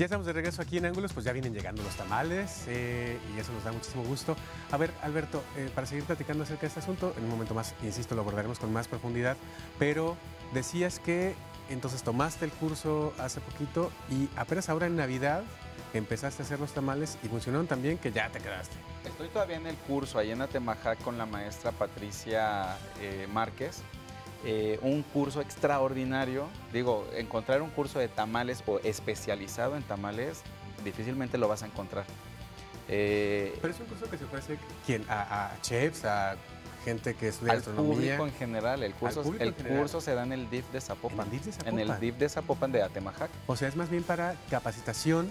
Ya estamos de regreso aquí en Ángulos, pues ya vienen llegando los tamales eh, y eso nos da muchísimo gusto. A ver, Alberto, eh, para seguir platicando acerca de este asunto, en un momento más, insisto, lo abordaremos con más profundidad, pero decías que entonces tomaste el curso hace poquito y apenas ahora en Navidad empezaste a hacer los tamales y funcionaron también que ya te quedaste. Estoy todavía en el curso, ahí en Atemajá con la maestra Patricia eh, Márquez. Eh, un curso extraordinario. Digo, encontrar un curso de tamales o especializado en tamales, difícilmente lo vas a encontrar. Eh, Pero es un curso que se ofrece A, chefs, a gente que estudia al público en general. El curso, el curso se da en el DIF de Zapopan. ¿En el DIF de Zapopan? de Zapopan de Atemajac. O sea, es más bien para capacitación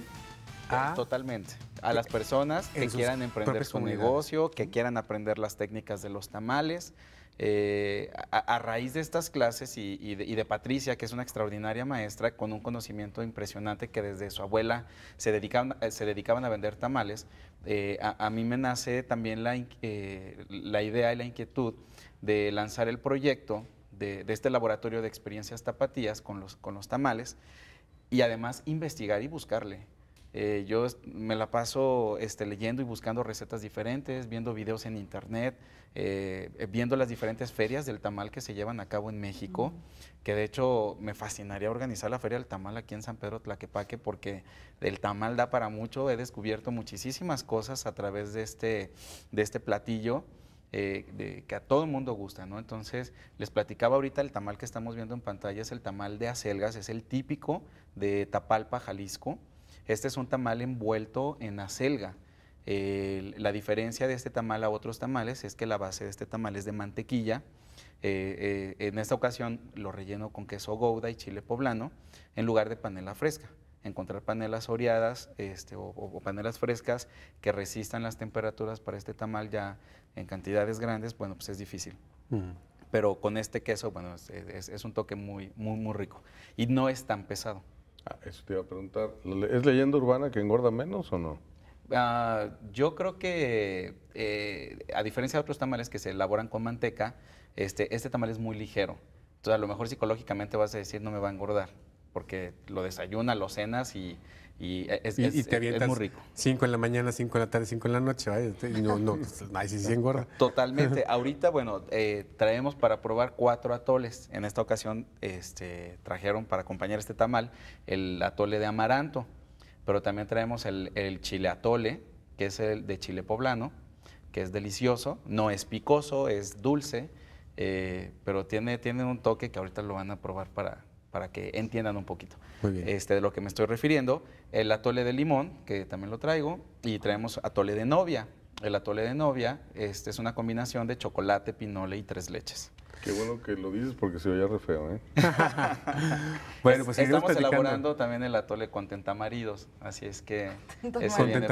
a... Totalmente. A las personas que quieran emprender su negocio, que quieran aprender las técnicas de los tamales. Eh, a, raíz de estas clases y, de, Patricia, que es una extraordinaria maestra, con un conocimiento impresionante que desde su abuela se dedicaban, eh, se dedicaban a vender tamales, eh, a, mí me nace también la, idea y la inquietud de lanzar el proyecto de, de, este laboratorio de experiencias tapatías con los, con los tamales y además investigar y buscarle. Eh, yo me la paso este, leyendo y buscando recetas diferentes, viendo videos en internet, eh, viendo las diferentes ferias del tamal que se llevan a cabo en México, que de hecho me fascinaría organizar la feria del tamal aquí en San Pedro Tlaquepaque porque el tamal da para mucho, he descubierto muchísimas cosas a través de este, de este platillo. Eh, que a todo el mundo gusta, ¿no? Entonces, les platicaba ahorita el tamal que estamos viendo en pantalla es el tamal de acelgas, es el típico de Tapalpa, Jalisco. Este es un tamal envuelto en acelga. la diferencia de este tamal a otros tamales es que la base de este tamal es de mantequilla. Eh, eh, en esta ocasión lo relleno con queso gouda y chile poblano en lugar de panela fresca. Encontrar panelas oreadas este, o, panelas frescas que resistan las temperaturas para este tamal ya en cantidades grandes, bueno, pues es difícil. Mm. Pero con este queso, bueno, es, es un toque muy, muy, muy rico y no es tan pesado. Ah, eso te iba a preguntar. ¿Es leyenda urbana que engorda menos o no? Ah, yo creo que, eh, a diferencia de otros tamales que se elaboran con manteca, este, este tamal es muy ligero. Entonces, a lo mejor psicológicamente vas a decir, no me va a engordar, porque lo desayunas, lo cenas y e, y es, es, te avientas muy rico. 5 en la mañana, 5 en la tarde, 5 en la noche. no, no, pues, ahí sí se engorda. Totalmente. Ahorita, bueno, eh, traemos para probar cuatro atoles. En esta ocasión este, trajeron para acompañar este tamal el atole de amaranto, pero también traemos el, chile atole, que es el de chile poblano, que es delicioso, no es picoso, es dulce, eh, pero tiene, tiene un toque que ahorita lo van a probar para, para que entiendan un poquito Este, de lo que me estoy refiriendo. El atole de limón, que también lo traigo, y traemos atole de novia. El atole de novia este, es una combinación de chocolate, pinole y tres leches. Qué bueno que lo dices porque se oye re feo, ¿eh? bueno, pues estamos elaborando también el atole con tentamaridos, así es que es viene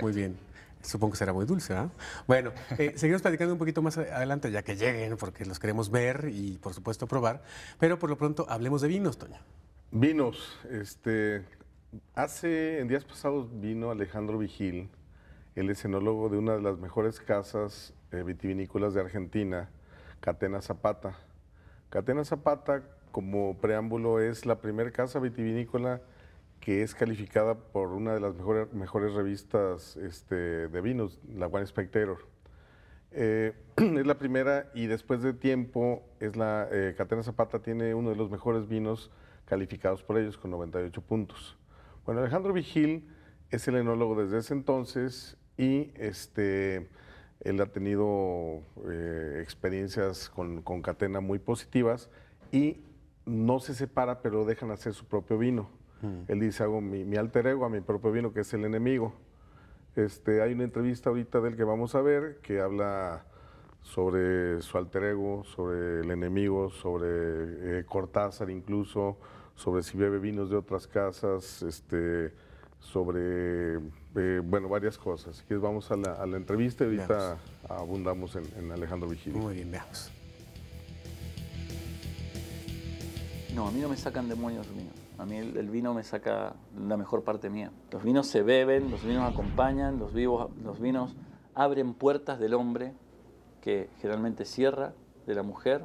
Muy bien. Supongo que será muy dulce, ¿ah? Bueno, eh, seguimos platicando un poquito más adelante, ya que lleguen, porque los queremos ver y por supuesto probar. Pero por lo pronto hablemos de vinos, Toño. Vinos. Este, hace en días pasados vino Alejandro Vigil, el escenólogo de una de las mejores casas eh, vitivinícolas de Argentina, Catena Zapata. Catena Zapata, como preámbulo, es la primera casa vitivinícola que es calificada por una de las mejores, mejores revistas este, de vinos, la One Spectator. Eh, es la primera y después de tiempo es la eh, Catena Zapata tiene uno de los mejores vinos calificados por ellos con 98 puntos. Bueno, Alejandro Vigil es el enólogo desde ese entonces y este, él ha tenido eh, experiencias con, con Catena muy positivas y no se separa, pero dejan hacer su propio vino. Él dice, hago mi, alter ego a mi propio vino, que es el enemigo. Este, hay una entrevista ahorita del que vamos a ver que habla sobre su alter ego, sobre el enemigo, sobre eh, Cortázar incluso, sobre si bebe vinos de otras casas, este, sobre, eh, bueno, varias cosas. Así que vamos a la, entrevista y ahorita abundamos en, Alejandro Vigilio. Muy bien, veamos. No, a mí no me sacan demonios a mí el, vino me saca la mejor parte mía. Los vinos se beben, los vinos acompañan, los, vivos, los vinos abren puertas del hombre que generalmente cierra, de la mujer,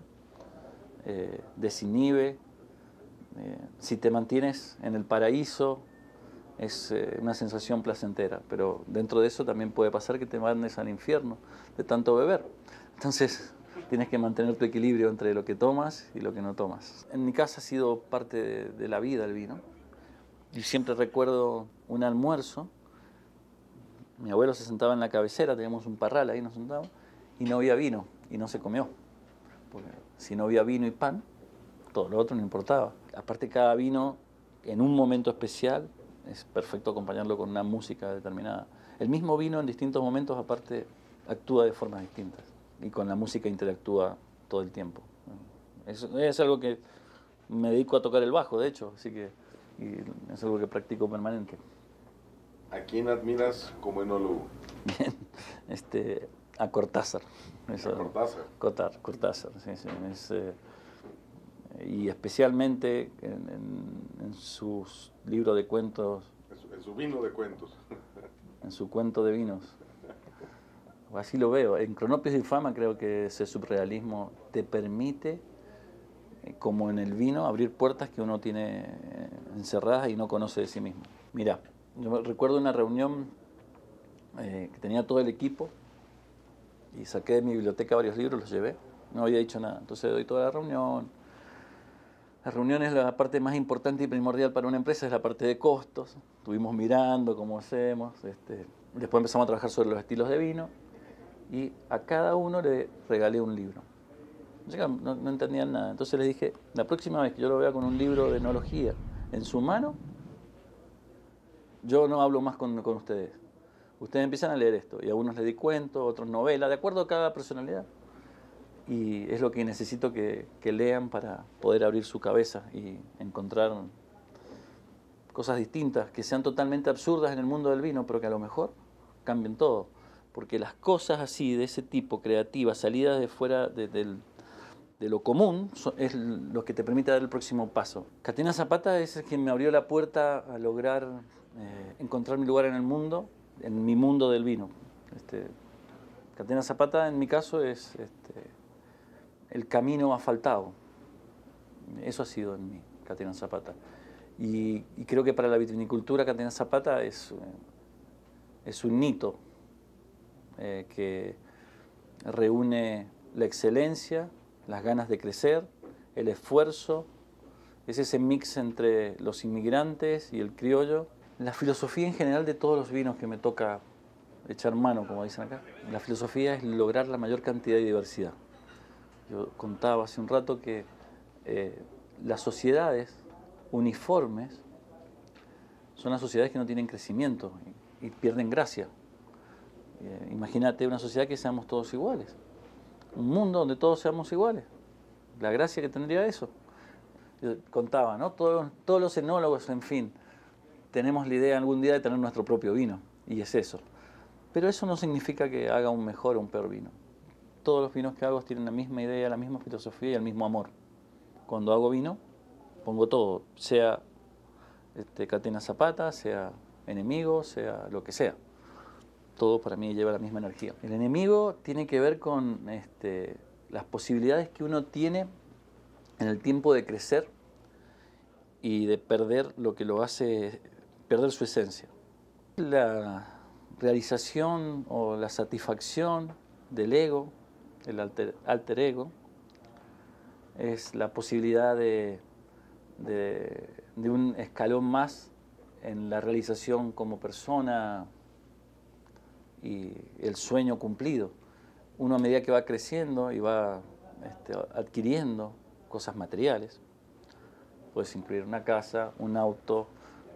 eh, desinhibe. Eh, si te mantienes en el paraíso, es eh, una sensación placentera, pero dentro de eso también puede pasar que te mandes al infierno de tanto beber. Entonces, tienes que mantener tu equilibrio entre lo que tomas y lo que no tomas. En mi casa ha sido parte de, la vida el vino. Y siempre recuerdo un almuerzo. Mi abuelo se sentaba en la cabecera, teníamos un parral ahí, nos sentábamos, y no había vino, y no se comió. Porque si no había vino y pan, todo lo otro no importaba. Aparte, cada vino, en un momento especial, es perfecto acompañarlo con una música determinada. El mismo vino en distintos momentos, aparte, actúa de formas distintas y con la música interactúa todo el tiempo. Es, es algo que me dedico a tocar el bajo, de hecho, así que es algo que practico permanente. ¿A quién admiras como enólogo? Bien, este, a Cortázar. Cortázar? Cortázar, Cortázar sí, sí, eh, y especialmente en, sus libros de cuentos. en su vino de cuentos. en su cuento de vinos así lo veo. En Cronopios y Fama creo que ese surrealismo te permite, eh, como en el vino, abrir puertas que uno tiene eh, encerradas y no conoce de sí mismo. Mira, yo recuerdo una reunión eh, que tenía todo el equipo y saqué de mi biblioteca varios libros, los llevé. No había dicho nada. Entonces doy toda la reunión. La reunión es la parte más importante y primordial para una empresa, es la parte de costos. Estuvimos mirando cómo hacemos. Este, después empezamos a trabajar sobre los estilos de vino y a cada uno le regalé un libro. No, entendían nada. Entonces les dije, la próxima vez que yo lo vea con un libro de enología en su mano, yo no hablo más con, ustedes. Ustedes empiezan a leer esto y a unos les di cuentos, otros novelas, de acuerdo a cada personalidad. Y es lo que necesito que, que lean para poder abrir su cabeza y encontrar cosas distintas, que sean totalmente absurdas en el mundo del vino, pero que a lo mejor cambien todo porque las cosas así, de ese tipo, creativas, salidas de fuera de, lo común, es lo que te permite dar el próximo paso. Catena Zapata es el que me abrió la puerta a lograr eh, encontrar mi lugar en el mundo, en mi mundo del vino. Catena este, Zapata, en mi caso, es este, el camino asfaltado. Eso ha sido en mí, Catena Zapata. Y, creo que para la vitrinicultura Catena Zapata es, eh, es un hito eh, que reúne la excelencia, las ganas de crecer, el esfuerzo, es ese mix entre los inmigrantes y el criollo, la filosofía en general de todos los vinos que me toca echar mano, como dicen acá. La filosofía es lograr la mayor cantidad de diversidad. Yo contaba hace un rato que eh, las sociedades uniformes son las sociedades que no tienen crecimiento y pierden gracia. Eh, imagínate una sociedad que seamos todos iguales, un mundo donde todos seamos iguales. La gracia que tendría eso. contaba, ¿no? Todos, todos los enólogos, en fin, tenemos la idea algún día de tener nuestro propio vino, y es eso. Pero eso no significa que haga un mejor o un peor vino. Todos los vinos que hago tienen la misma idea, la misma filosofía y el mismo amor. Cuando hago vino, pongo todo, sea este, Catena Zapata, sea enemigo, sea lo que sea todo para mí lleva la misma energía. El enemigo tiene que ver con este, las posibilidades que uno tiene en el tiempo de crecer y de perder lo que lo hace, perder su esencia. La realización o la satisfacción del ego, el alter, ego, es la posibilidad de un escalón más en la realización como persona, y el sueño cumplido. Uno a medida que va creciendo y va este, adquiriendo cosas materiales, puedes incluir una casa, un auto,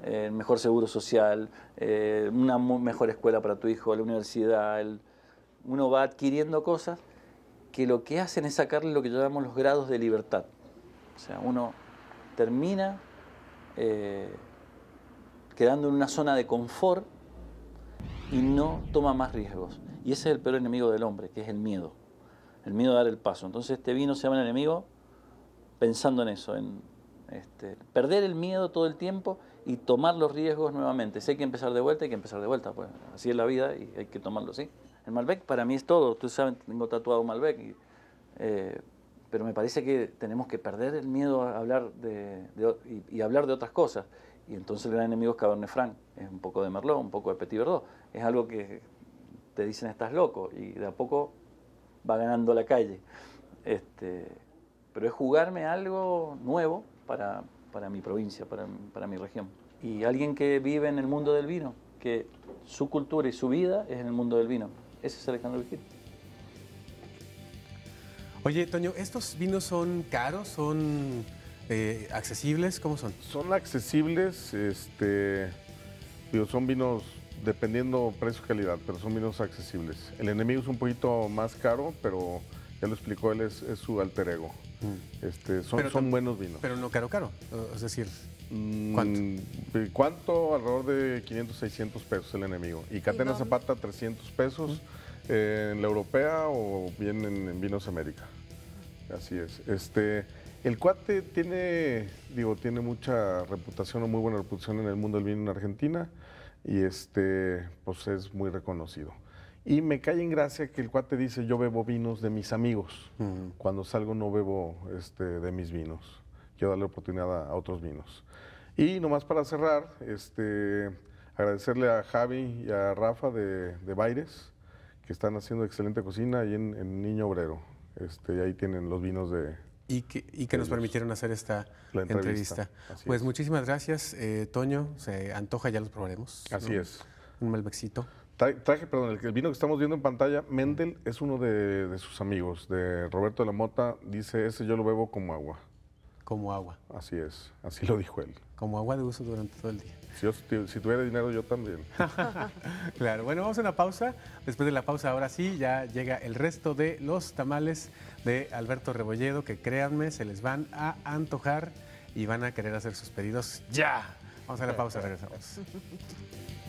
eh, el mejor seguro social, eh, una mejor escuela para tu hijo, la universidad. uno va adquiriendo cosas que lo que hacen es sacarle lo que llamamos los grados de libertad. O sea, uno termina eh, quedando en una zona de confort y no toma más riesgos. Y ese es el peor enemigo del hombre, que es el miedo. El miedo a dar el paso. Entonces este vino se llama el enemigo pensando en eso, en este, perder el miedo todo el tiempo y tomar los riesgos nuevamente. Si hay que empezar de vuelta, hay que empezar de vuelta. Pues así es la vida y hay que tomarlo así. El Malbec para mí es todo. Ustedes saben, tengo tatuado Malbec. Eh, pero me parece que tenemos que perder el miedo a hablar de, y, hablar de otras cosas. Y entonces el enemigo es Cabernet Franc. Es un poco de Merlot, un poco de Petit Verdot es algo que te dicen estás loco y de a poco va ganando la calle. Este, pero es jugarme algo nuevo para, mi provincia, para, mi región. Y alguien que vive en el mundo del vino, que su cultura y su vida es en el mundo del vino. Ese es Alejandro Vigil. Oye, Toño, ¿estos vinos son caros? ¿Son eh, accesibles? ¿Cómo son? Son accesibles, este, son vinos dependiendo precio-calidad, pero son vinos accesibles. El enemigo es un poquito más caro, pero ya lo explicó él, es, su alter ego. Mm. Este, son, buenos vinos. Pero no caro, caro. Es decir, mm, ¿cuánto? Alrededor de 500, 600 pesos el enemigo. Y Catena Zapata, 300 pesos mm. eh, en la europea o bien en, en, Vinos América. Así es. Este, el cuate tiene, digo, tiene mucha reputación o muy buena reputación en el mundo del vino en Argentina y este, pues es muy reconocido. Y me cae en gracia que el cuate dice, yo bebo vinos de mis amigos. Cuando salgo no bebo este, de mis vinos. Quiero darle oportunidad a, otros vinos. Y nomás para cerrar, este, agradecerle a Javi y a Rafa de, de Baires, que están haciendo excelente cocina y en, Niño Obrero. Este, ahí tienen los vinos de, y que, y que nos permitieron hacer esta entrevista. Pues muchísimas gracias, eh, Toño. Se antoja, ya los probaremos. Así es. Un malvexito. Traje, perdón, el vino que estamos viendo en pantalla, Mendel es uno de sus amigos, de Roberto de la Mota, dice, ese yo lo bebo como agua. Como agua. Así es, así lo dijo él. Como agua de uso durante todo el día. Si, tuviera dinero, yo también. claro, bueno, vamos a una pausa. Después de la pausa, ahora sí, ya llega el resto de los tamales de Alberto Rebolledo, que créanme, se les van a antojar y van a querer hacer sus pedidos ya. Vamos a la pausa, regresamos.